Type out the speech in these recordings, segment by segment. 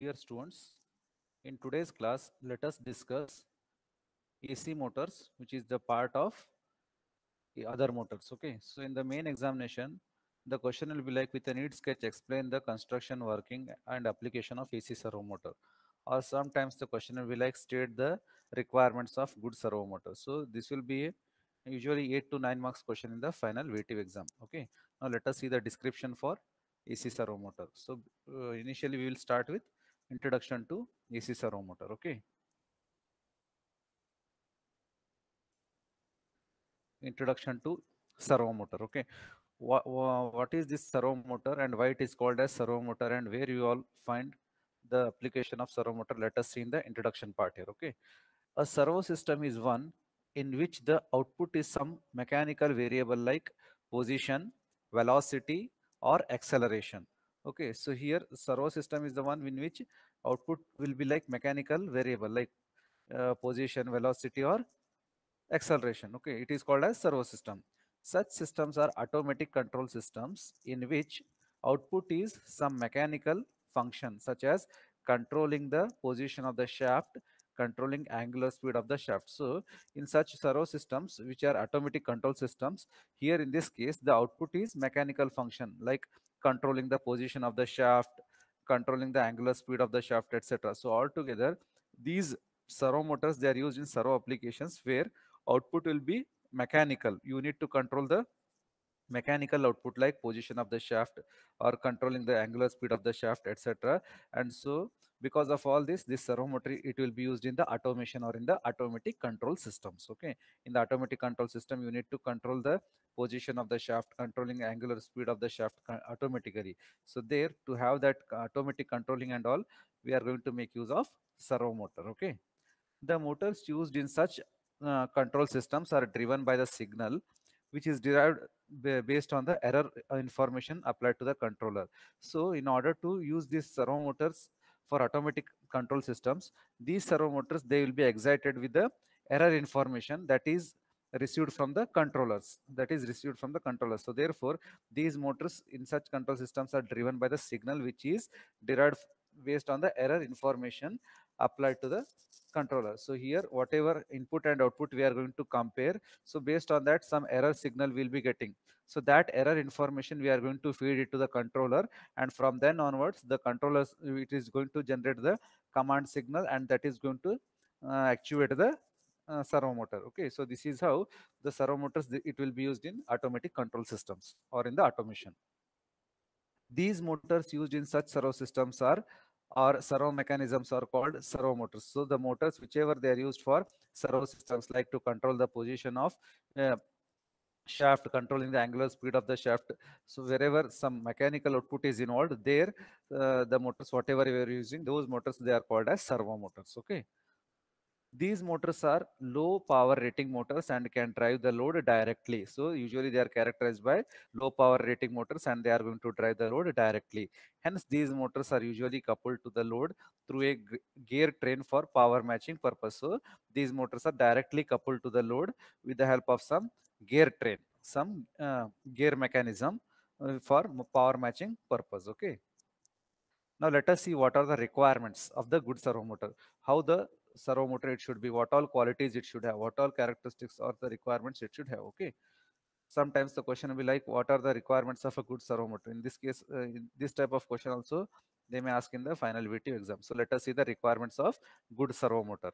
Dear students, in today's class, let us discuss AC motors, which is the part of the other motors. Okay, so in the main examination, the question will be like with a neat sketch, explain the construction, working and application of AC servo motor. Or sometimes the question will be like state the requirements of good servo motor. So this will be usually 8 to 9 marks question in the final VTV exam. Okay, now let us see the description for AC servo motor. So uh, initially we will start with introduction to AC servo motor. Okay. Introduction to servo motor. Okay. What, what is this servo motor and why it is called as servo motor and where you all find the application of servo motor? Let us see in the introduction part here. Okay. A servo system is one in which the output is some mechanical variable like position, velocity, or acceleration okay so here servo system is the one in which output will be like mechanical variable like uh, position velocity or acceleration okay it is called as servo system such systems are automatic control systems in which output is some mechanical function such as controlling the position of the shaft controlling angular speed of the shaft. So in such servo systems, which are automatic control systems, here in this case, the output is mechanical function like controlling the position of the shaft, controlling the angular speed of the shaft, etc. So altogether, these servo motors, they are used in servo applications where output will be mechanical. You need to control the mechanical output like position of the shaft or controlling the angular speed of the shaft, etc. And so because of all this this servo motor it will be used in the automation or in the automatic control systems okay in the automatic control system you need to control the position of the shaft controlling angular speed of the shaft uh, automatically so there to have that uh, automatic controlling and all we are going to make use of servo motor okay the motors used in such uh, control systems are driven by the signal which is derived based on the error uh, information applied to the controller so in order to use these servo motors for automatic control systems, these servo motors, they will be excited with the error information that is received from the controllers that is received from the controllers so therefore these motors in such control systems are driven by the signal which is derived based on the error information applied to the controller. So here, whatever input and output we are going to compare. So based on that, some error signal we'll be getting. So that error information we are going to feed it to the controller. And from then onwards, the controller, it is going to generate the command signal and that is going to uh, actuate the uh, servo motor. Okay, so this is how the servo motors, it will be used in automatic control systems or in the automation. These motors used in such servo systems are or servo mechanisms are called servo motors. So the motors, whichever they are used for servo systems, like to control the position of uh, shaft, controlling the angular speed of the shaft. So wherever some mechanical output is involved, there uh, the motors, whatever we are using, those motors they are called as servo motors. Okay. These motors are low power rating motors and can drive the load directly. So usually they are characterized by low power rating motors and they are going to drive the load directly. Hence these motors are usually coupled to the load through a gear train for power matching purpose. So these motors are directly coupled to the load with the help of some gear train, some uh, gear mechanism uh, for power matching purpose. Okay. Now let us see what are the requirements of the good servo motor, how the Servo motor. it should be what all qualities it should have what all characteristics or the requirements it should have okay sometimes the question will be like what are the requirements of a good servo motor? in this case uh, in this type of question also they may ask in the final VTU exam so let us see the requirements of good servo motor.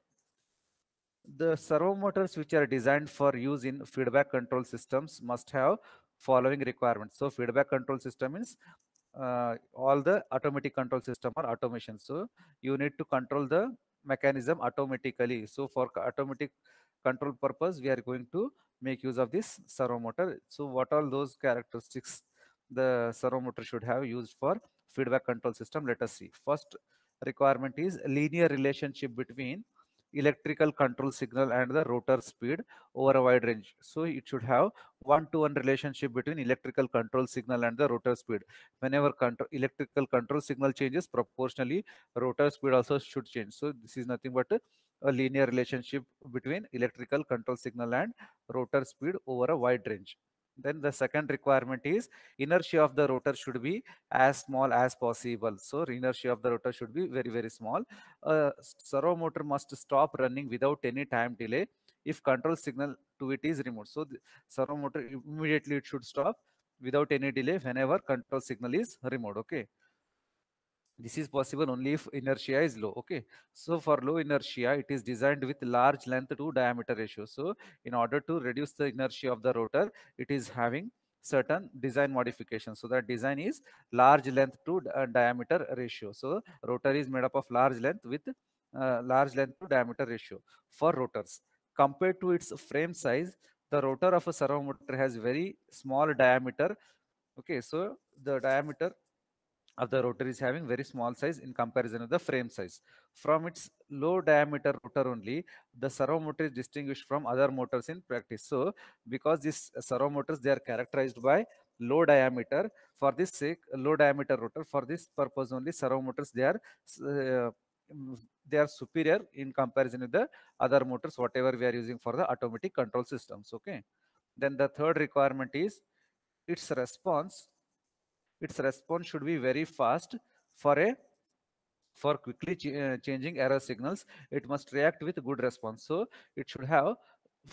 the servo motors which are designed for use in feedback control systems must have following requirements so feedback control system means uh, all the automatic control system or automation so you need to control the mechanism automatically. So for automatic control purpose, we are going to make use of this servo motor. So what are those characteristics the servo motor should have used for feedback control system? Let us see. First requirement is linear relationship between electrical control signal and the rotor speed over a wide range. So it should have one-to-one -one relationship between electrical control signal and the rotor speed. Whenever electrical control signal changes proportionally, rotor speed also should change. So this is nothing but a linear relationship between electrical control signal and rotor speed over a wide range then the second requirement is inertia of the rotor should be as small as possible so inertia of the rotor should be very very small uh, servo motor must stop running without any time delay if control signal to it is removed so the servo motor immediately it should stop without any delay whenever control signal is removed okay this is possible only if inertia is low. Okay. So for low inertia, it is designed with large length to diameter ratio. So in order to reduce the inertia of the rotor, it is having certain design modifications. So that design is large length to uh, diameter ratio. So rotor is made up of large length with uh, large length to diameter ratio for rotors. Compared to its frame size, the rotor of a servo motor has very small diameter. Okay, so the diameter of the rotor is having very small size in comparison with the frame size. From its low diameter rotor only, the servo motor is distinguished from other motors in practice. So, because these servo motors, they are characterized by low diameter. For this sake, low diameter rotor, for this purpose only, servo motors, they are uh, they are superior in comparison with the other motors, whatever we are using for the automatic control systems. Okay. Then the third requirement is its response its response should be very fast for a for quickly ch uh, changing error signals it must react with good response so it should have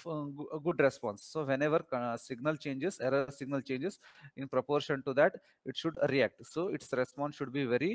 uh, a good response so whenever uh, signal changes error signal changes in proportion to that it should react so its response should be very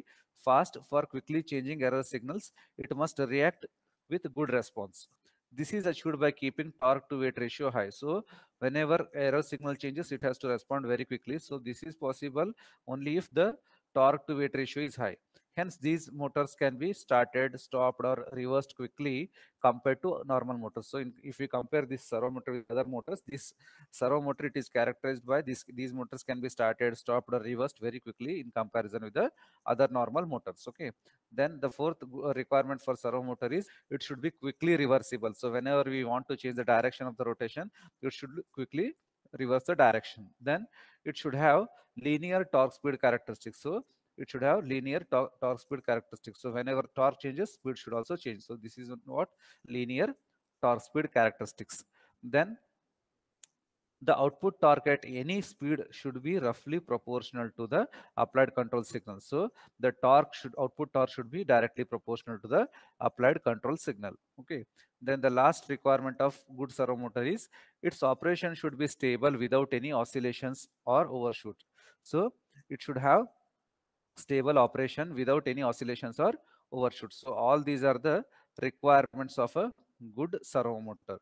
fast for quickly changing error signals it must react with good response this is achieved by keeping torque to weight ratio high. So whenever error signal changes, it has to respond very quickly. So this is possible only if the torque to weight ratio is high. Hence, these motors can be started, stopped or reversed quickly compared to normal motors. So in, if we compare this servo motor with other motors, this servo motor, it is characterized by this. These motors can be started, stopped or reversed very quickly in comparison with the other normal motors. Okay. Then the fourth uh, requirement for servo motor is it should be quickly reversible. So whenever we want to change the direction of the rotation, it should quickly reverse the direction. Then it should have linear torque speed characteristics. So it should have linear tor torque speed characteristics. So whenever torque changes, speed should also change. So this is what linear torque speed characteristics. Then the output torque at any speed should be roughly proportional to the applied control signal. So the torque should output torque should be directly proportional to the applied control signal. Okay. Then the last requirement of good servo motor is its operation should be stable without any oscillations or overshoot. So it should have stable operation without any oscillations or overshoots. So all these are the requirements of a good servo motor.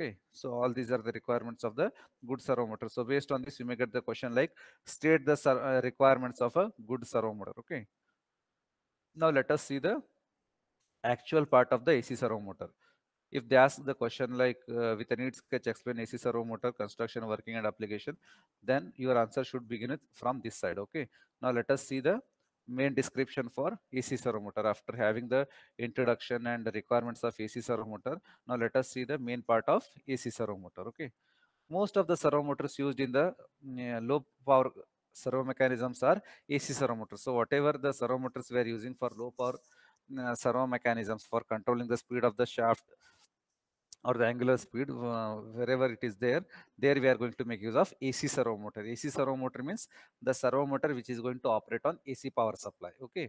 Okay, so all these are the requirements of the good servo motor. So based on this, you may get the question like state the uh, requirements of a good servo motor. Okay. Now let us see the actual part of the AC servo motor if they ask the question like uh, with a need sketch explain AC servo motor construction working and application then your answer should begin with from this side okay now let us see the main description for AC servo motor after having the introduction and the requirements of AC servo motor now let us see the main part of AC servo motor okay most of the servo motors used in the uh, low power servo mechanisms are AC servo motors so whatever the servo motors we are using for low power uh, servo mechanisms for controlling the speed of the shaft or the angular speed uh, wherever it is there there we are going to make use of ac servo motor ac servo motor means the servo motor which is going to operate on ac power supply okay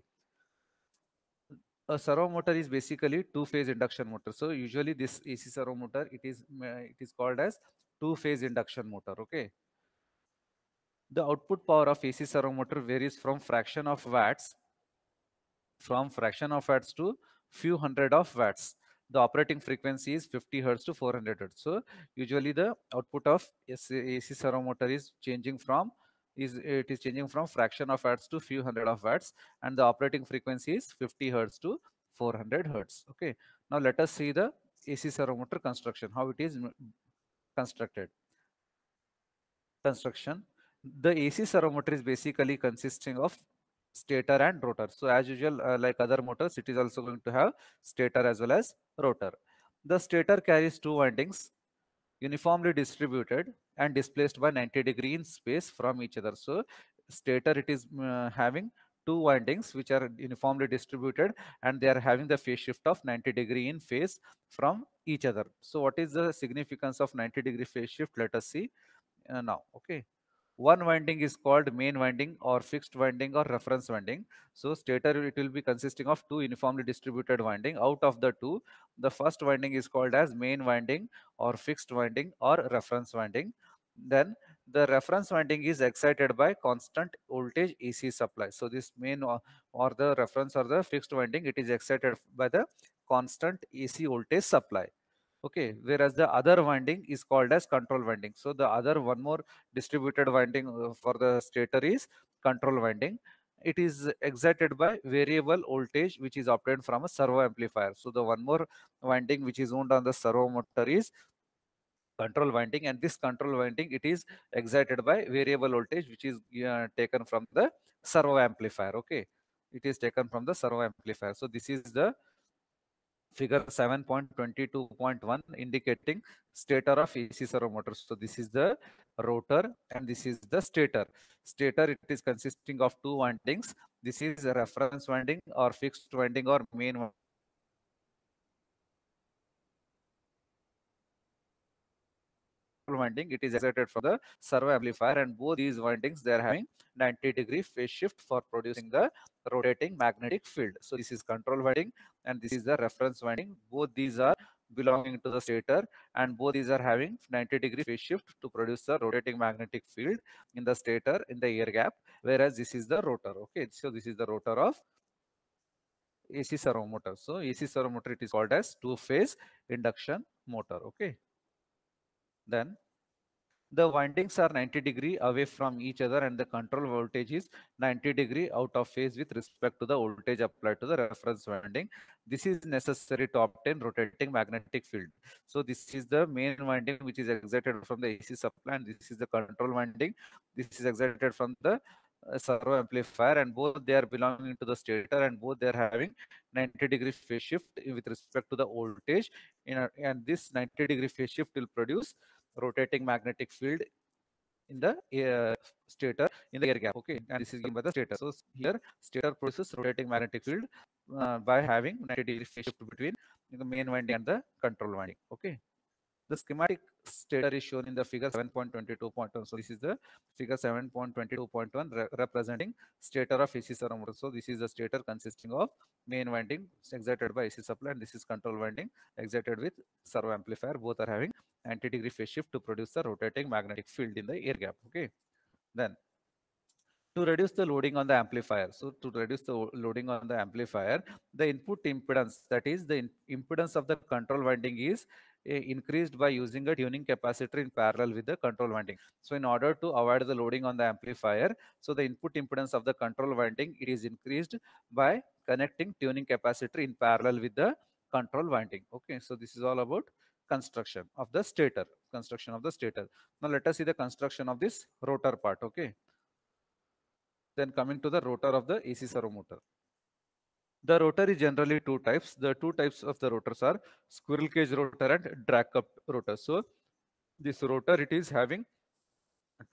a servo motor is basically two phase induction motor so usually this ac servo motor it is it is called as two phase induction motor okay the output power of ac servo motor varies from fraction of watts from fraction of watts to few hundred of watts the operating frequency is 50 hertz to 400 hertz so usually the output of ac servo motor is changing from is it is changing from fraction of watts to few hundred of watts and the operating frequency is 50 hertz to 400 hertz okay now let us see the ac servo motor construction how it is constructed construction the ac servo motor is basically consisting of stator and rotor so as usual uh, like other motors it is also going to have stator as well as rotor the stator carries two windings uniformly distributed and displaced by 90 degree in space from each other so stator it is uh, having two windings which are uniformly distributed and they are having the phase shift of 90 degree in phase from each other so what is the significance of 90 degree phase shift let us see uh, now okay one winding is called main winding or fixed winding or reference winding. So stator it will be consisting of two uniformly distributed winding. Out of the two, the first winding is called as main winding or fixed winding or reference winding. Then the reference winding is excited by constant voltage AC supply. So this main or, the reference or the fixed winding, it is excited by the constant AC voltage supply okay whereas the other winding is called as control winding so the other one more distributed winding uh, for the stator is control winding it is excited by variable voltage which is obtained from a servo amplifier so the one more winding which is owned on the servo motor is control winding and this control winding it is excited by variable voltage which is uh, taken from the servo amplifier okay it is taken from the servo amplifier so this is the figure 7.22.1 indicating stator of AC servo motor. So this is the rotor and this is the stator. Stator it is consisting of two windings. This is a reference winding or fixed winding or main winding it is excited from the servo amplifier and both these windings they are having 90 degree phase shift for producing the rotating magnetic field so this is control winding and this is the reference winding both these are belonging to the stator and both these are having 90 degree phase shift to produce the rotating magnetic field in the stator in the air gap whereas this is the rotor okay so this is the rotor of AC servo motor so AC servo motor it is called as two phase induction motor okay then the windings are 90 degree away from each other and the control voltage is 90 degree out of phase with respect to the voltage applied to the reference winding. This is necessary to obtain rotating magnetic field. So this is the main winding which is excited from the AC supply and this is the control winding. This is excited from the uh, servo amplifier and both they are belonging to the stator and both they are having 90 degree phase shift with respect to the voltage a, and this 90 degree phase shift will produce rotating magnetic field in the uh, stator in the air gap okay and this is given by the stator so here stator produces rotating magnetic field uh, by having 90 degree phase shift between the main winding and the control winding okay the schematic stator is shown in the figure 7.22.1 so this is the figure 7.22.1 re representing stator of AC motor so this is the stator consisting of main winding excited by AC supply and this is control winding excited with servo amplifier both are having anti degree phase shift to produce a rotating magnetic field in the air gap. Okay. Then to reduce the loading on the amplifier. So to reduce the loading on the amplifier, the input impedance, that is the impedance of the control winding is eh, increased by using a tuning capacitor in parallel with the control winding. So in order to avoid the loading on the amplifier, so the input impedance of the control winding, it is increased by connecting tuning capacitor in parallel with the control winding. Okay, so this is all about construction of the stator construction of the stator now let us see the construction of this rotor part okay then coming to the rotor of the ac servo motor. the rotor is generally two types the two types of the rotors are squirrel cage rotor and drag cup rotor so this rotor it is having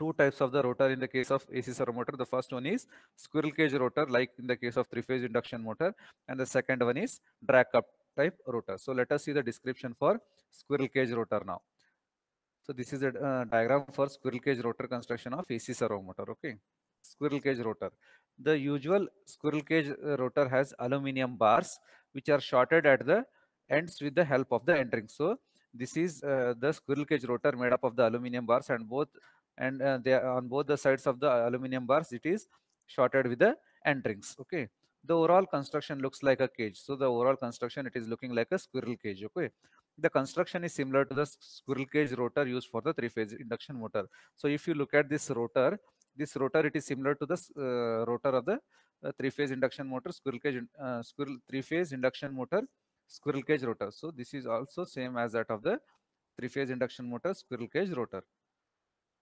two types of the rotor in the case of AC servo motor. The first one is squirrel cage rotor, like in the case of three-phase induction motor, and the second one is drag cup type rotor. So let us see the description for squirrel cage rotor now. So this is a uh, diagram for squirrel cage rotor construction of AC motor. Okay, squirrel cage rotor. The usual squirrel cage uh, rotor has aluminium bars which are shorted at the ends with the help of the end ring. So this is uh, the squirrel cage rotor made up of the aluminium bars and both and uh, they are on both the sides of the aluminium bars it is shorted with the end rings. Okay, the overall construction looks like a cage so the overall construction it is looking like a squirrel cage okay the construction is similar to the squirrel cage rotor used for the three phase induction motor so if you look at this rotor this rotor it is similar to the uh, rotor of the uh, three phase induction motor squirrel cage uh, squirrel three phase induction motor squirrel cage rotor so this is also same as that of the three phase induction motor squirrel cage rotor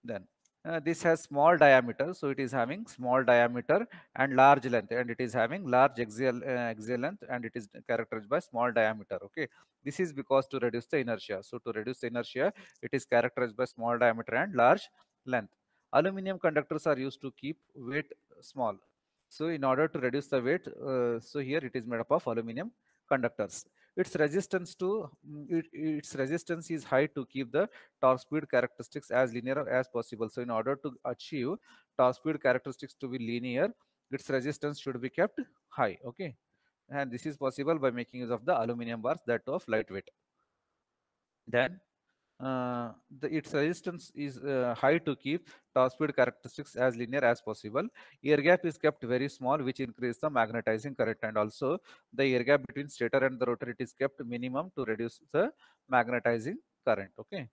then uh, this has small diameter so it is having small diameter and large length and it is having large axial uh, axial length and it is characterized by small diameter okay this is because to reduce the inertia so to reduce the inertia it is characterized by small diameter and large length aluminum conductors are used to keep weight small so in order to reduce the weight uh, so here it is made up of aluminum conductors its resistance to mm, it, its resistance is high to keep the torque speed characteristics as linear as possible so in order to achieve torque speed characteristics to be linear its resistance should be kept high okay and this is possible by making use of the aluminum bars that of lightweight then uh, the, its resistance is uh, high to keep torque speed characteristics as linear as possible. Air gap is kept very small, which increase the magnetizing current. And also the air gap between stator and the rotor, it is kept minimum to reduce the magnetizing current. Okay.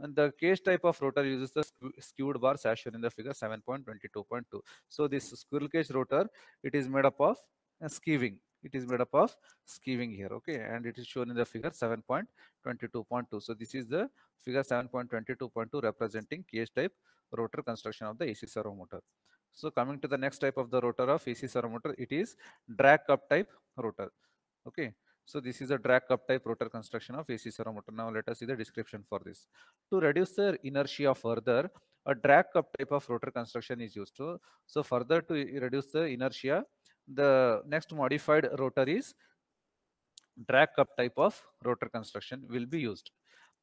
And the cage type of rotor uses the skewed bars as shown in the figure 7.22.2. So this squirrel cage rotor, it is made up of uh, skewing it is made up of skewing here okay and it is shown in the figure 7.22.2 so this is the figure 7.22.2 representing case type rotor construction of the AC servo motor so coming to the next type of the rotor of AC servo motor it is drag cup type rotor okay so this is a drag cup type rotor construction of AC servo motor now let us see the description for this to reduce the inertia further a drag cup type of rotor construction is used to so further to reduce the inertia the next modified rotor is drag cup type of rotor construction will be used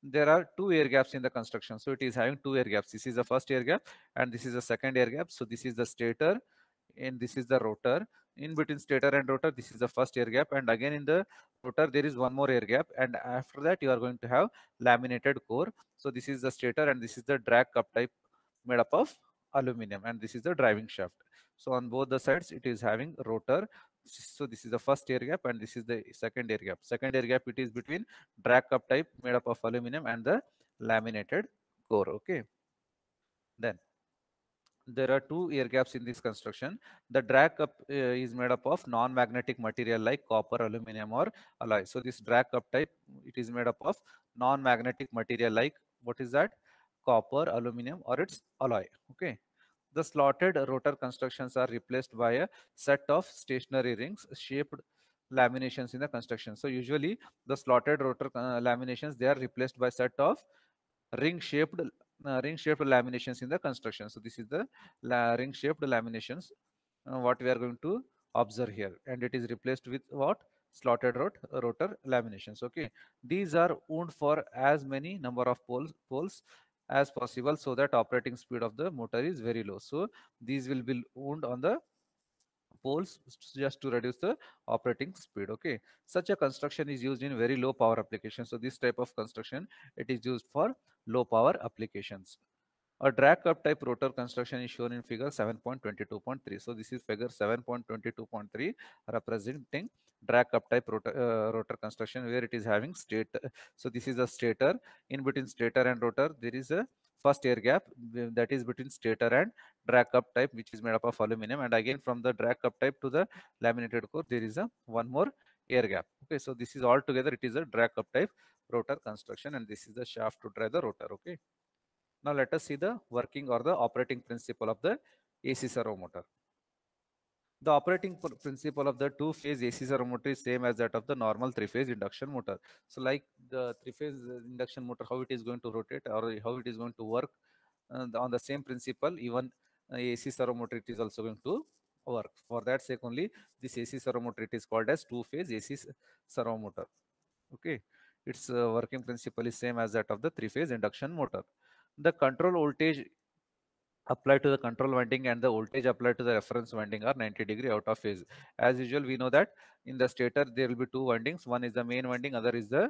there are two air gaps in the construction so it is having two air gaps this is the first air gap and this is the second air gap so this is the stator and this is the rotor in between stator and rotor this is the first air gap and again in the rotor there is one more air gap and after that you are going to have laminated core so this is the stator and this is the drag cup type made up of aluminum and this is the driving shaft so on both the sides, it is having rotor. So this is the first air gap and this is the second air gap. Second air gap, it is between drag cup type made up of aluminum and the laminated core. Okay. Then there are two air gaps in this construction. The drag cup uh, is made up of non-magnetic material like copper, aluminum or alloy. So this drag cup type, it is made up of non-magnetic material like what is that? Copper, aluminum or its alloy. Okay. The slotted rotor constructions are replaced by a set of stationary rings shaped laminations in the construction. So usually the slotted rotor uh, laminations, they are replaced by set of ring-shaped uh, ring-shaped laminations in the construction. So this is the ring-shaped laminations, uh, what we are going to observe here. And it is replaced with what? Slotted rot rotor laminations. Okay. These are wound for as many number of poles, poles as possible so that operating speed of the motor is very low. So these will be wound on the poles just to reduce the operating speed okay such a construction is used in very low power applications so this type of construction it is used for low power applications a drag cup type rotor construction is shown in figure 7.22.3. So this is figure 7.22.3 representing drag cup type rotor, uh, rotor construction where it is having stator. So this is a stator. In between stator and rotor, there is a first air gap that is between stator and drag cup type which is made up of aluminum. And again from the drag cup type to the laminated core, there is a one more air gap. Okay, so this is all together. It is a drag cup type rotor construction and this is the shaft to drive the rotor. Okay. Now let us see the working or the operating principle of the AC servo motor. The operating principle of the two-phase AC servo motor is same as that of the normal three-phase induction motor. So like the three-phase uh, induction motor, how it is going to rotate or how it is going to work uh, on the same principle, even uh, AC servo motor it is also going to work. For that sake only, this AC servo motor it is called as two-phase AC servo motor. Okay, its uh, working principle is same as that of the three-phase induction motor the control voltage applied to the control winding and the voltage applied to the reference winding are 90 degree out of phase as usual we know that in the stator there will be two windings one is the main winding other is the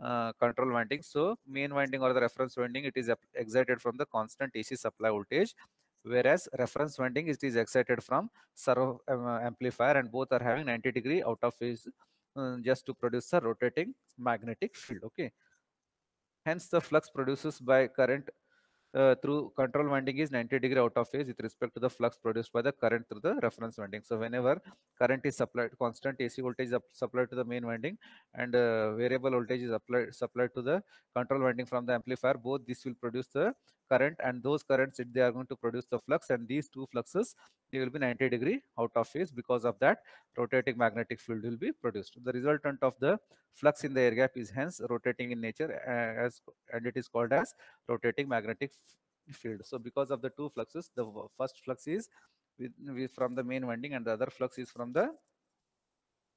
uh, control winding so main winding or the reference winding it is excited from the constant ac supply voltage whereas reference winding it is excited from servo um, amplifier and both are having 90 degree out of phase um, just to produce a rotating magnetic field okay Hence, the flux produced by current uh, through control winding is 90 degree out of phase with respect to the flux produced by the current through the reference winding. So whenever current is supplied, constant AC voltage is supplied to the main winding and uh, variable voltage is applied, supplied to the control winding from the amplifier, both this will produce the current and those currents they are going to produce the flux and these two fluxes they will be 90 degree out of phase because of that rotating magnetic field will be produced the resultant of the flux in the air gap is hence rotating in nature uh, as and it is called as rotating magnetic field so because of the two fluxes the first flux is from the main winding and the other flux is from the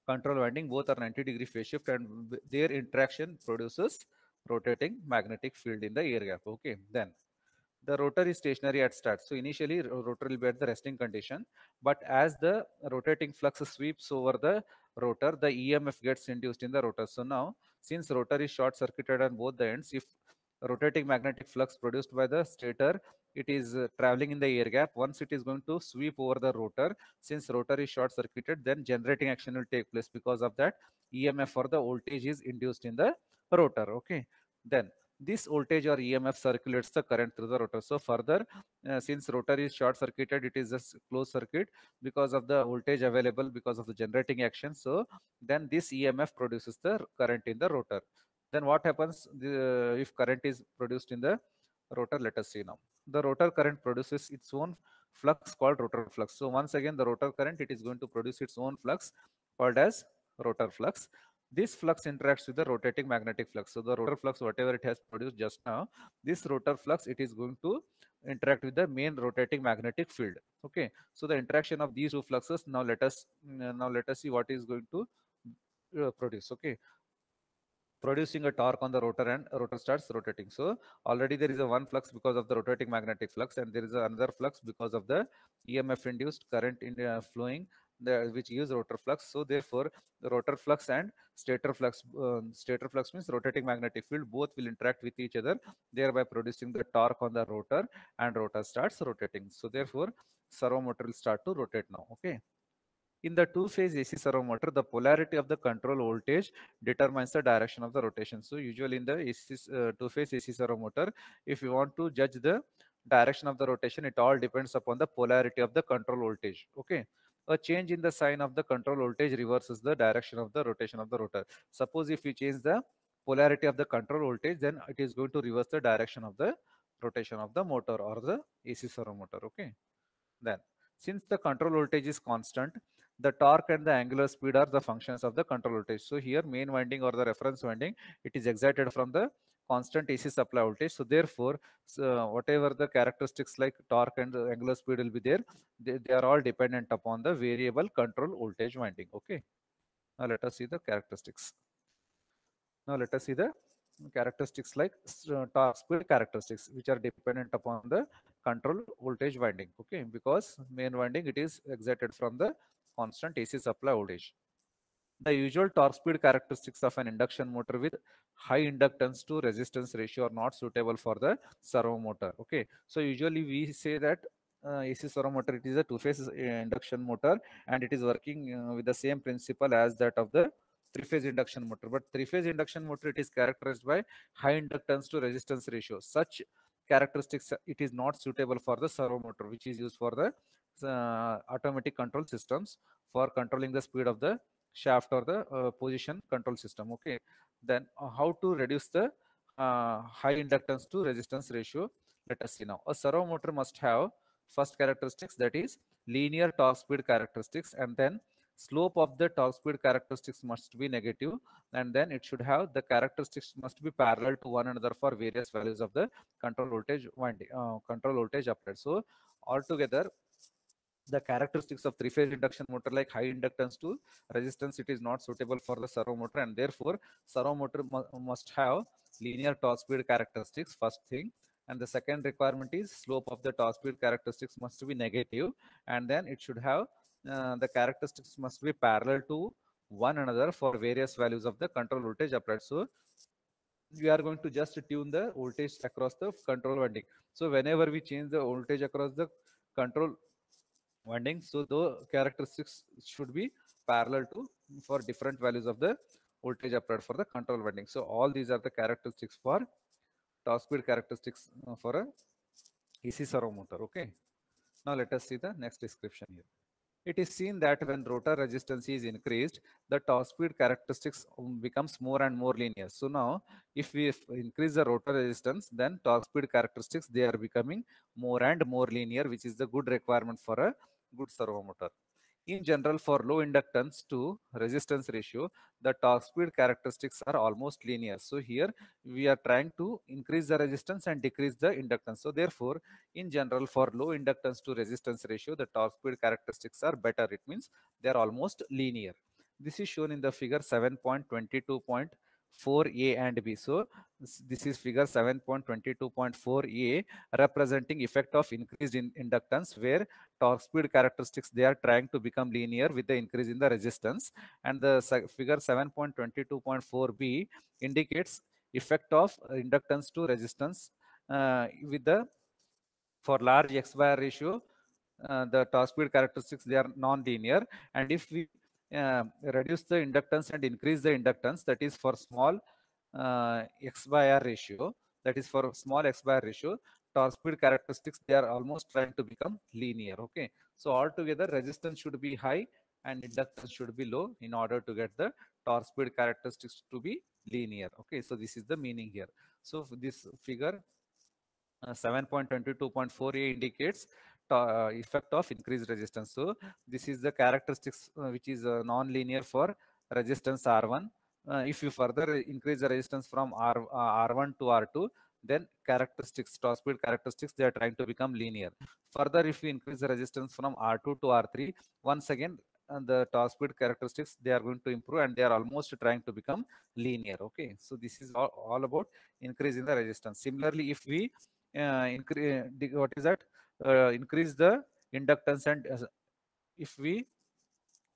control winding both are 90 degree phase shift and their interaction produces rotating magnetic field in the air gap okay then the rotor is stationary at start. So initially rotor will be at the resting condition, but as the rotating flux sweeps over the rotor, the EMF gets induced in the rotor. So now since rotor is short circuited on both the ends, if rotating magnetic flux produced by the stator it is uh, traveling in the air gap once it is going to sweep over the rotor since rotor is short circuited then generating action will take place because of that emf or the voltage is induced in the rotor okay then this voltage or emf circulates the current through the rotor so further uh, since rotor is short circuited it is a closed circuit because of the voltage available because of the generating action so then this emf produces the current in the rotor then what happens the, uh, if current is produced in the rotor let us see now the rotor current produces its own flux called rotor flux so once again the rotor current it is going to produce its own flux called as rotor flux this flux interacts with the rotating magnetic flux so the rotor flux whatever it has produced just now this rotor flux it is going to interact with the main rotating magnetic field okay so the interaction of these two fluxes now let us now let us see what is going to uh, produce okay producing a torque on the rotor and rotor starts rotating so already there is a one flux because of the rotating magnetic flux and there is another flux because of the emf induced current in, uh, flowing which use rotor flux so therefore the rotor flux and stator flux uh, stator flux means rotating magnetic field both will interact with each other thereby producing the torque on the rotor and rotor starts rotating so therefore servo motor will start to rotate now okay in the two-phase AC servo motor, the polarity of the control voltage determines the direction of the rotation. So usually in the AC, uh, two-phase AC servo motor, if you want to judge the direction of the rotation, it all depends upon the polarity of the control voltage. Okay a change in the sign of the control voltage reverses the direction of the rotation of the rotor. Suppose if you change the polarity of the control voltage, then it is going to reverse the direction of the rotation of the motor or the AC servo motor. Okay. Then, since the control voltage is constant, the torque and the angular speed are the functions of the control voltage. So here main winding or the reference winding, it is excited from the constant AC supply voltage. So therefore, so uh, whatever the characteristics like torque and angular speed will be there, they, they are all dependent upon the variable control voltage winding. Okay. Now let us see the characteristics. Now let us see the characteristics like uh, torque speed characteristics which are dependent upon the control voltage winding okay because main winding it is excited from the constant ac supply voltage the usual torque speed characteristics of an induction motor with high inductance to resistance ratio are not suitable for the servo motor okay so usually we say that uh, AC servo motor it is a two phase uh, induction motor and it is working uh, with the same principle as that of the three phase induction motor but three phase induction motor it is characterized by high inductance to resistance ratio such characteristics it is not suitable for the servo motor which is used for the uh, automatic control systems for controlling the speed of the shaft or the uh, position control system okay then uh, how to reduce the uh, high inductance to resistance ratio let us see now a servo motor must have first characteristics that is linear torque speed characteristics and then slope of the torque speed characteristics must be negative and then it should have the characteristics must be parallel to one another for various values of the control voltage winding uh, control voltage applied so altogether the characteristics of three-phase induction motor like high inductance to resistance it is not suitable for the servo motor and therefore servo motor mu must have linear torque speed characteristics first thing and the second requirement is slope of the torque speed characteristics must be negative and then it should have uh, the characteristics must be parallel to one another for various values of the control voltage applied so we are going to just tune the voltage across the control winding so whenever we change the voltage across the control winding. So the characteristics should be parallel to for different values of the voltage applied for the control winding. So all these are the characteristics for torque speed characteristics uh, for a AC servo motor. Okay. Now let us see the next description here. It is seen that when rotor resistance is increased, the torque speed characteristics um, becomes more and more linear. So now, if we increase the rotor resistance, then torque speed characteristics, they are becoming more and more linear, which is the good requirement for a good motor. In general, for low inductance to resistance ratio, the torque speed characteristics are almost linear. So here we are trying to increase the resistance and decrease the inductance. So therefore, in general, for low inductance to resistance ratio, the torque speed characteristics are better. It means they are almost linear. This is shown in the figure Point. 4a and b. So this is figure 7.22.4a representing effect of increased in inductance where torque speed characteristics they are trying to become linear with the increase in the resistance and the figure 7.22.4b indicates effect of inductance to resistance uh, with the for large x bar ratio uh, the torque speed characteristics they are non-linear and if we reduce the inductance and increase the inductance that is for small uh, x by r ratio that is for small x by r ratio torque speed characteristics they are almost trying to become linear okay so altogether resistance should be high and inductance should be low in order to get the torque speed characteristics to be linear okay so this is the meaning here so this figure uh, 7.22.4a indicates uh, effect of increased resistance. So this is the characteristics uh, which is uh, non-linear for resistance R1. Uh, if you further increase the resistance from R, uh, R1 to R2, then characteristics, torque speed characteristics, they are trying to become linear. Further, if you increase the resistance from R2 to R3, once again, and uh, the torque speed characteristics they are going to improve and they are almost trying to become linear okay so this is all, all about increasing the resistance similarly if we uh, increase what is that uh, increase the inductance and uh, if we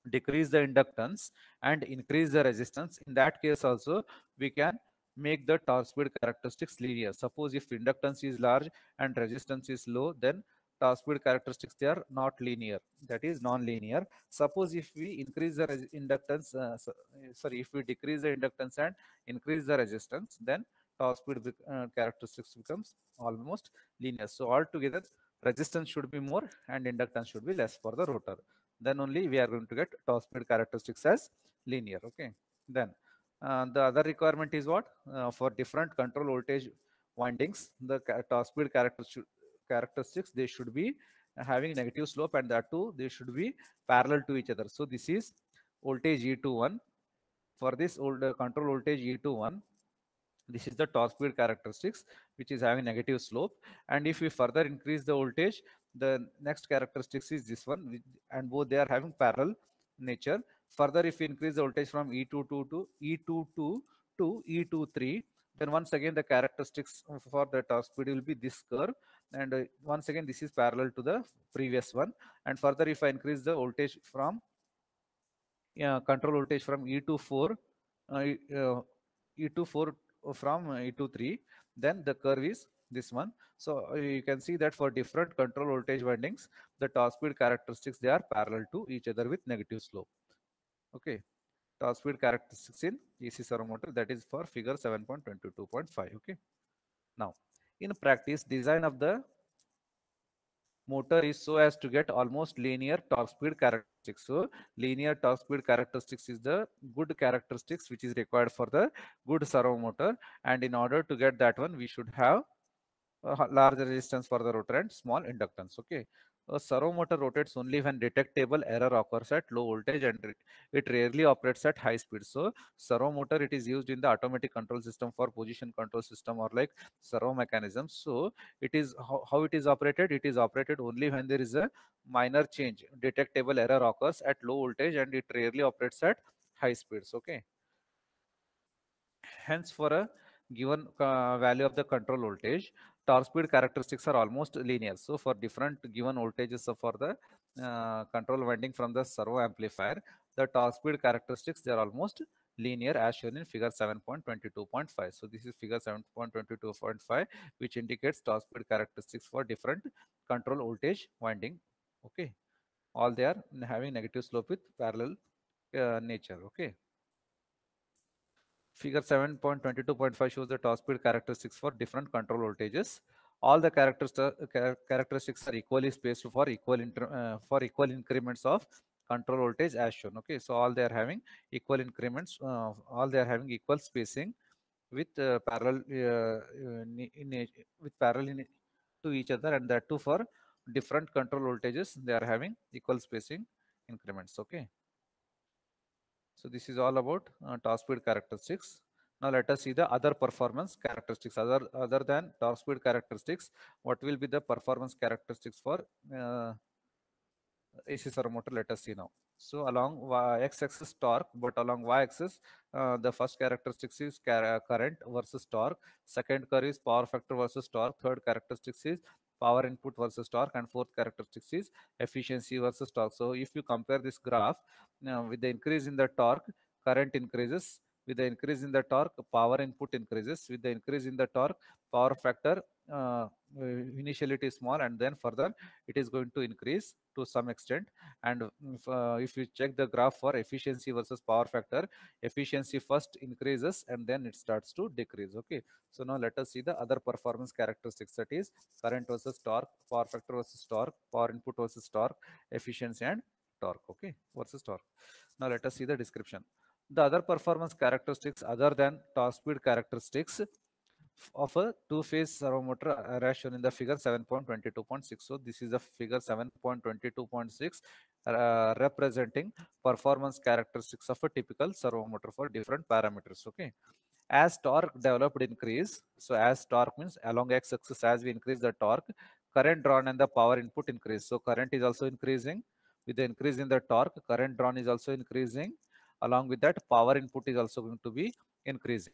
decrease the inductance and increase the resistance in that case also we can make the top speed characteristics linear suppose if inductance is large and resistance is low then top speed characteristics they are not linear that is non-linear suppose if we increase the inductance uh, uh, sorry if we decrease the inductance and increase the resistance then top speed uh, characteristics becomes almost linear so altogether resistance should be more and inductance should be less for the rotor then only we are going to get torque speed characteristics as linear okay then uh, the other requirement is what uh, for different control voltage windings the torque speed characteristics characteristics they should be having negative slope and that too they should be parallel to each other so this is voltage e21 for this old uh, control voltage e21 this is the torque speed characteristics which is having negative slope and if we further increase the voltage the next characteristics is this one and both they are having parallel nature further if we increase the voltage from e22 to e22 to e23 then once again the characteristics for the torque speed will be this curve and uh, once again this is parallel to the previous one and further if i increase the voltage from uh, control voltage from e24 uh, uh, e24 from E to 3, then the curve is this one. So uh, you can see that for different control voltage windings, the torque speed characteristics, they are parallel to each other with negative slope. Okay. Torque speed characteristics in AC servo motor, that is for figure 7.22.5. Okay. Now, in practice, design of the motor is so as to get almost linear torque speed characteristics. So linear torque speed characteristics is the good characteristics which is required for the good servo motor. And in order to get that one, we should have larger resistance for the rotor and small inductance. Okay. A servo motor rotates only when detectable error occurs at low voltage and it rarely operates at high speed. So servo motor, it is used in the automatic control system for position control system or like servo mechanism. So it is how, how it is operated. It is operated only when there is a minor change. Detectable error occurs at low voltage and it rarely operates at high speeds. Okay. Hence for a given uh, value of the control voltage torque speed characteristics are almost linear. So for different given voltages for the uh, control winding from the servo amplifier, the torque speed characteristics, they are almost linear as shown in figure 7.22.5. So this is figure 7.22.5, which indicates torque speed characteristics for different control voltage winding. Okay. All they are having negative slope with parallel uh, nature. Okay. Figure 7.22.5 shows the top speed characteristics for different control voltages. All the uh, characteristics are equally spaced for equal uh, for equal increments of control voltage as shown. Okay, so all they are having equal increments, uh, all they are having equal spacing with uh, parallel uh, uh, in, in, with parallel in, to each other, and that too for different control voltages they are having equal spacing increments. Okay. So this is all about uh, top speed characteristics. Now let us see the other performance characteristics. Other, other than top speed characteristics, what will be the performance characteristics for uh, AC motor? Let us see now. So along x-axis torque, but along y-axis, uh, the first characteristic is uh, current versus torque. Second curve is power factor versus torque. Third characteristic is power input versus torque and fourth characteristics is efficiency versus torque so if you compare this graph now uh, with the increase in the torque current increases with the increase in the torque power input increases with the increase in the torque power factor uh, initially it is small and then further it is going to increase to some extent and if, uh, if you check the graph for efficiency versus power factor efficiency first increases and then it starts to decrease okay so now let us see the other performance characteristics that is current versus torque power factor versus torque power input versus torque efficiency and torque okay versus torque now let us see the description the other performance characteristics other than torque speed characteristics of a two-phase servomotor uh, as shown in the figure 7.22.6. So this is the figure 7.22.6 uh, representing performance characteristics of a typical motor for different parameters. Okay. As torque developed increase, so as torque means along x-axis as we increase the torque, current drawn and the power input increase. So current is also increasing. With the increase in the torque, current drawn is also increasing. Along with that, power input is also going to be increasing.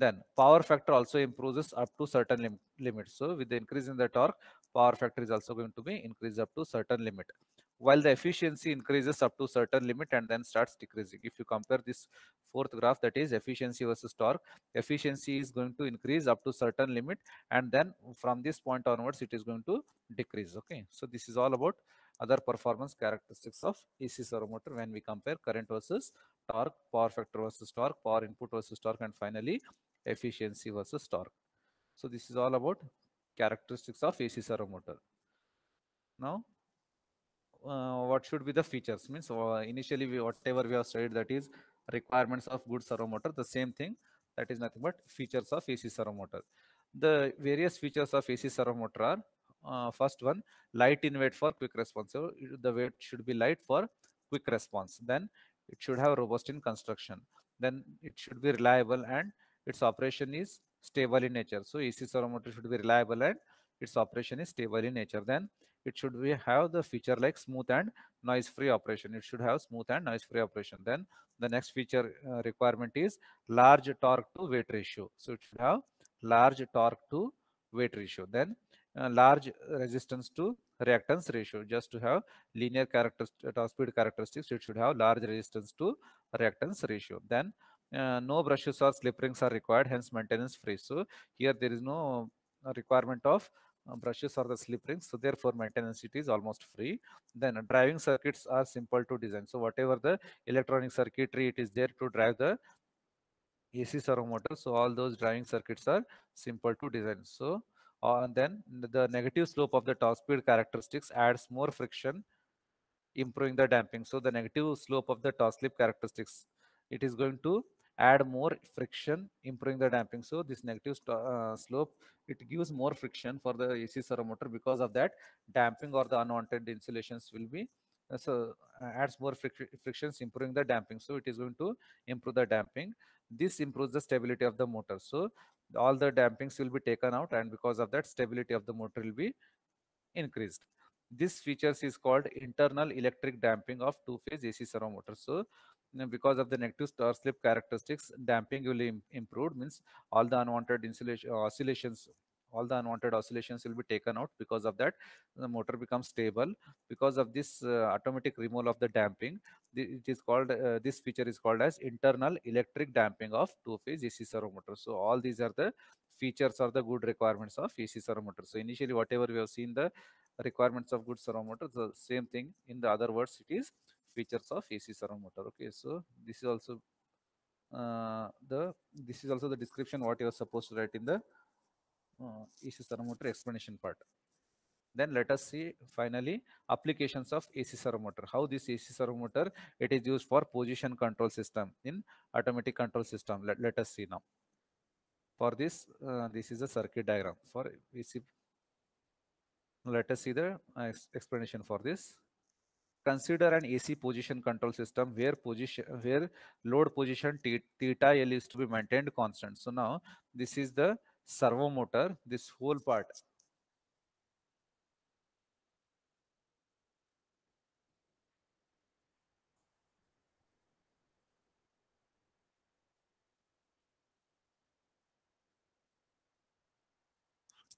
Then power factor also improves up to certain lim limits. So with the increase in the torque, power factor is also going to be increased up to certain limit. While the efficiency increases up to certain limit and then starts decreasing. If you compare this fourth graph, that is efficiency versus torque, efficiency is going to increase up to certain limit and then from this point onwards, it is going to decrease. Okay, so this is all about other performance characteristics of AC motor when we compare current versus torque, power factor versus torque, power input versus torque, and finally efficiency versus torque. So this is all about characteristics of AC servo motor. Now, uh, what should be the features? Means uh, initially we, whatever we have studied that is requirements of good servo motor, the same thing that is nothing but features of AC servo motor. The various features of AC servo motor are uh, first one light in weight for quick response. So the weight should be light for quick response. Then it should have robust in construction. Then it should be reliable and its operation is stable in nature. So AC motor should be reliable and its operation is stable in nature. Then it should be have the feature like smooth and noise free operation. It should have smooth and noise free operation. Then the next feature uh, requirement is large torque to weight ratio. So it should have large torque to weight ratio. Then uh, large resistance to reactance ratio just to have linear character uh, speed characteristics it should have large resistance to reactance ratio then uh, no brushes or slip rings are required, hence maintenance free. So here there is no uh, requirement of uh, brushes or the slip rings. So therefore maintenance it is almost free. Then driving circuits are simple to design. So whatever the electronic circuitry, it is there to drive the AC servo motor. So all those driving circuits are simple to design. So and then the negative slope of the top speed characteristics adds more friction improving the damping. So the negative slope of the torque slip characteristics, it is going to add more friction, improving the damping. So this negative uh, slope, it gives more friction for the AC servo motor because of that damping or the unwanted insulations will be uh, so uh, adds more frictions improving the damping so it is going to improve the damping this improves the stability of the motor so all the dampings will be taken out and because of that stability of the motor will be increased this features is called internal electric damping of two phase ac servo motor so because of the negative star slip characteristics, damping will be improved, means all the unwanted insulation, oscillations all the unwanted oscillations will be taken out because of that the motor becomes stable because of this uh, automatic removal of the damping the, it is called uh, this feature is called as internal electric damping of two phase ac servo motor so all these are the features or the good requirements of ac servo motor so initially whatever we have seen the requirements of good servo motor the same thing in the other words it is features of AC servo motor. Okay, so this is also uh, the this is also the description what you are supposed to write in the uh, AC servo motor explanation part. Then let us see finally applications of AC servo motor. How this AC servo motor it is used for position control system in automatic control system. Let, let us see now. For this, uh, this is a circuit diagram for AC. Let us see the uh, explanation for this. Consider an AC position control system where position where load position theta L is to be maintained constant. So now this is the servo motor, this whole part.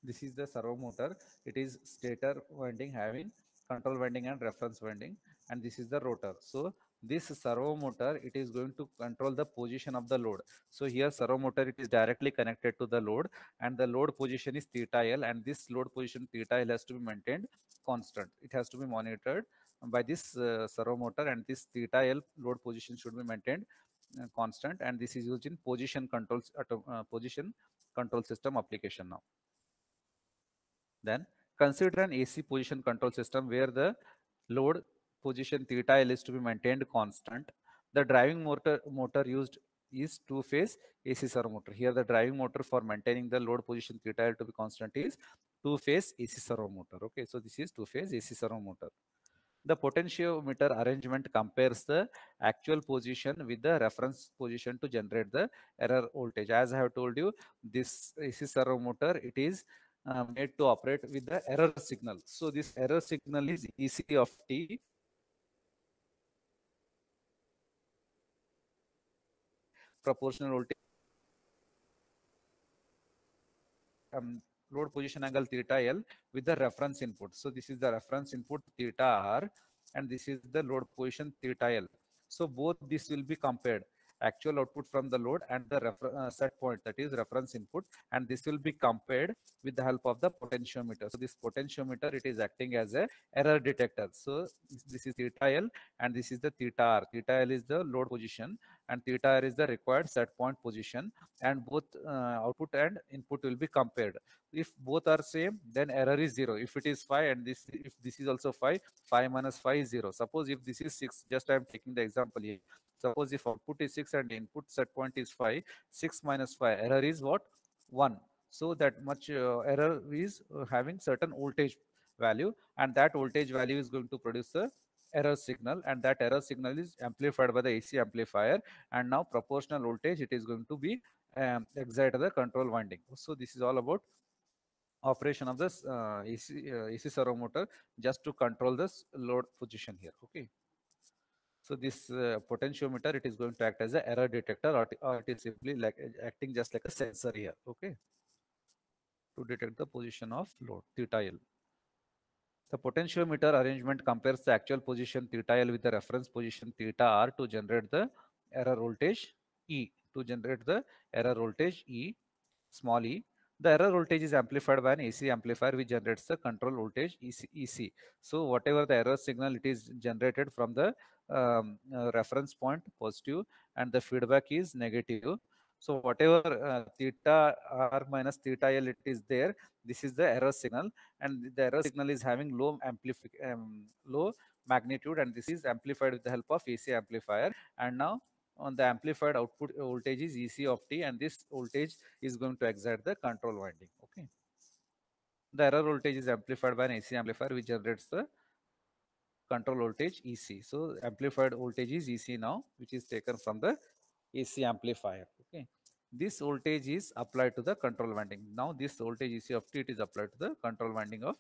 This is the servo motor. It is stator winding having control winding and reference winding and this is the rotor so this servo motor it is going to control the position of the load so here servo motor it is directly connected to the load and the load position is theta l and this load position theta l has to be maintained constant it has to be monitored by this uh, servo motor and this theta l load position should be maintained uh, constant and this is used in position controls uh, uh position control system application now then Consider an AC position control system where the load position theta L is to be maintained constant. The driving motor, motor used is two-phase AC servo motor. Here the driving motor for maintaining the load position theta L to be constant is two-phase AC servo motor. Okay, so this is two-phase AC servo motor. The potentiometer arrangement compares the actual position with the reference position to generate the error voltage. As I have told you, this AC servo motor, it is uh, um, made to operate with the error signal. So this error signal is EC of t. Proportional voltage. Um, load position angle theta L with the reference input. So this is the reference input theta R and this is the load position theta L. So both this will be compared actual output from the load and the uh, set point that is reference input and this will be compared with the help of the potentiometer so this potentiometer it is acting as a error detector so this is theta l and this is the theta r theta l is the load position and theta r is the required set point position and both uh, output and input will be compared if both are same then error is zero if it is five and this if this is also five five minus five is zero suppose if this is six just i am taking the example here Suppose if output is 6 and input set point is 5, 6 minus 5, error is what? 1. So that much uh, error is uh, having certain voltage value and that voltage value is going to produce a error signal and that error signal is amplified by the AC amplifier and now proportional voltage it is going to be um, excited the control winding. So this is all about operation of this uh, AC, uh, AC servo motor just to control this load position here. Okay. So this uh, potentiometer, it is going to act as an error detector or, or it is simply like uh, acting just like a sensor here, okay? To detect the position of load, theta L. The potentiometer arrangement compares the actual position theta L with the reference position theta R to generate the error voltage E, to generate the error voltage E, small e. The error voltage is amplified by an AC amplifier which generates the control voltage EC. So whatever the error signal it is generated from the um, uh, reference point positive and the feedback is negative. So whatever uh, theta r minus theta l it is there, this is the error signal and the error signal is having low amplific um, low magnitude and this is amplified with the help of AC amplifier and now on the amplified output voltage is EC of t and this voltage is going to exert the control winding. Okay. The error voltage is amplified by an AC amplifier which generates the control voltage EC. So amplified voltage is EC now which is taken from the AC amplifier. Okay. This voltage is applied to the control winding. Now this voltage EC of t it is applied to the control winding of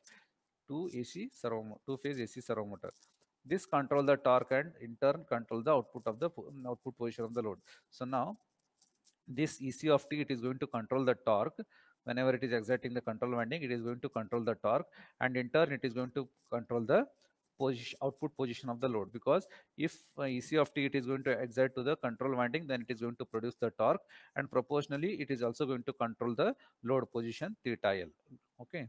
two AC servo two phase AC servo motor this control the torque and in turn control the output of the um, output position of the load so now this ec of t it is going to control the torque whenever it is exerting the control winding it is going to control the torque and in turn it is going to control the position output position of the load because if uh, ec of t it is going to exert to the control winding then it is going to produce the torque and proportionally it is also going to control the load position theta l okay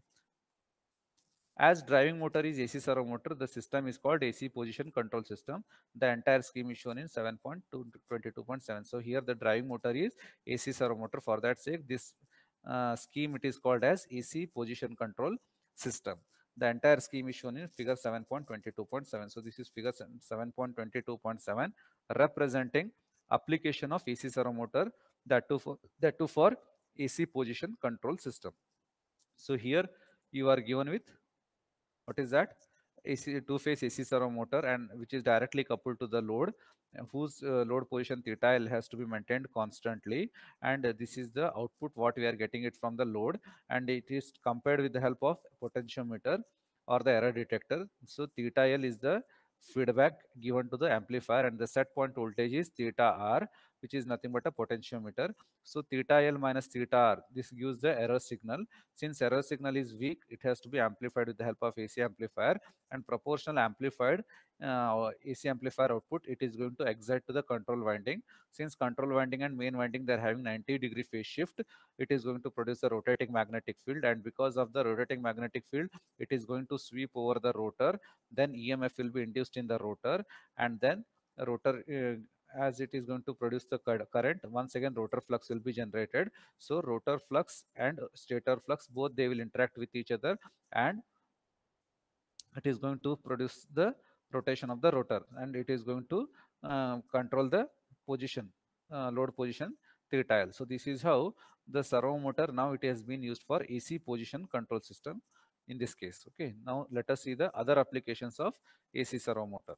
as driving motor is AC servo motor, the system is called AC position control system. The entire scheme is shown in 7.22.7. So here the driving motor is AC servo motor. For that sake, this uh, scheme it is called as AC position control system. The entire scheme is shown in figure 7.22.7. So this is figure 7.22.7 representing application of AC servo motor that to for, that to for AC position control system. So here you are given with what is that AC two-phase AC servo motor and which is directly coupled to the load whose uh, load position theta L has to be maintained constantly and uh, this is the output what we are getting it from the load and it is compared with the help of potentiometer or the error detector. So theta L is the feedback given to the amplifier and the set point voltage is theta R which is nothing but a potentiometer. So theta L minus theta R, this gives the error signal. Since error signal is weak, it has to be amplified with the help of AC amplifier and proportional amplified uh, AC amplifier output, it is going to excite to the control winding. Since control winding and main winding, they're having 90 degree phase shift, it is going to produce a rotating magnetic field. And because of the rotating magnetic field, it is going to sweep over the rotor. Then EMF will be induced in the rotor. And then rotor uh, as it is going to produce the current once again rotor flux will be generated so rotor flux and stator flux both they will interact with each other and it is going to produce the rotation of the rotor and it is going to uh, control the position uh, load position theta So this is how the servo motor now it has been used for AC position control system in this case. Okay, now let us see the other applications of AC servo motor.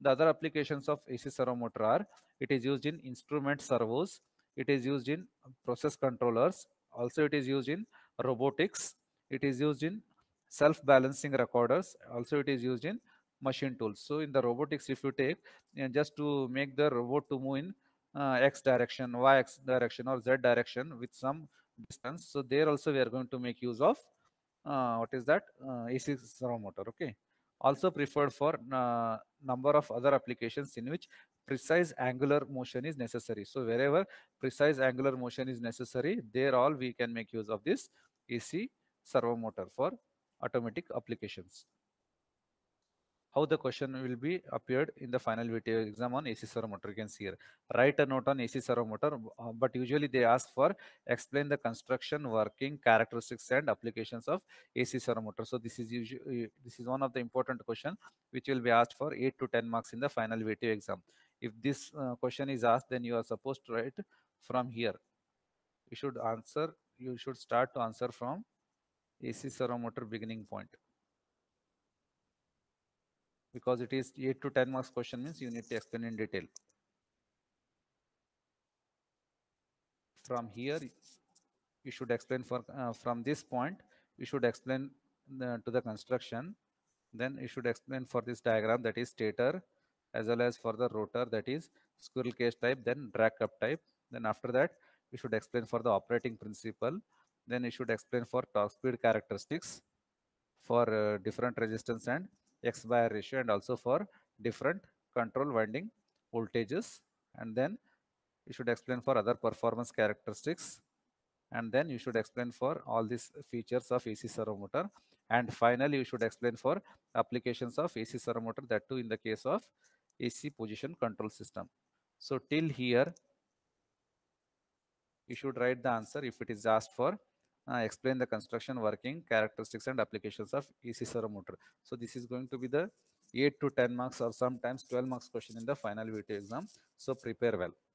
The other applications of AC servo motor are it is used in instrument servos, it is used in process controllers, also it is used in robotics, it is used in self-balancing recorders, also it is used in machine tools. So in the robotics, if you take and just to make the robot to move in uh, x direction, y x direction or z direction with some distance. So there also we are going to make use of uh, what is that uh, AC servo motor. Okay also preferred for uh, number of other applications in which precise angular motion is necessary. So wherever precise angular motion is necessary, there all we can make use of this AC servo motor for automatic applications how the question will be appeared in the final video exam on AC servomotor. You can see here, write a note on AC motor. Uh, but usually they ask for explain the construction, working, characteristics and applications of AC motor. So this is usually, uh, this is one of the important question which will be asked for 8 to 10 marks in the final VTO exam. If this uh, question is asked, then you are supposed to write from here. You should answer, you should start to answer from AC motor beginning point because it is 8 to 10 marks question means you need to explain in detail. From here, you should explain for uh, from this point, you should explain the, uh, to the construction. Then you should explain for this diagram that is stator as well as for the rotor that is squirrel cage type, then drag cup type. Then after that, you should explain for the operating principle. Then you should explain for torque speed characteristics for uh, different resistance and X by ratio and also for different control winding voltages. And then you should explain for other performance characteristics. And then you should explain for all these features of AC servo motor. And finally, you should explain for applications of AC servo motor, that too in the case of AC position control system. So till here, you should write the answer if it is asked for uh, explain the construction, working, characteristics, and applications of EC servo motor. So this is going to be the 8 to 10 marks or sometimes 12 marks question in the final VT exam. So prepare well.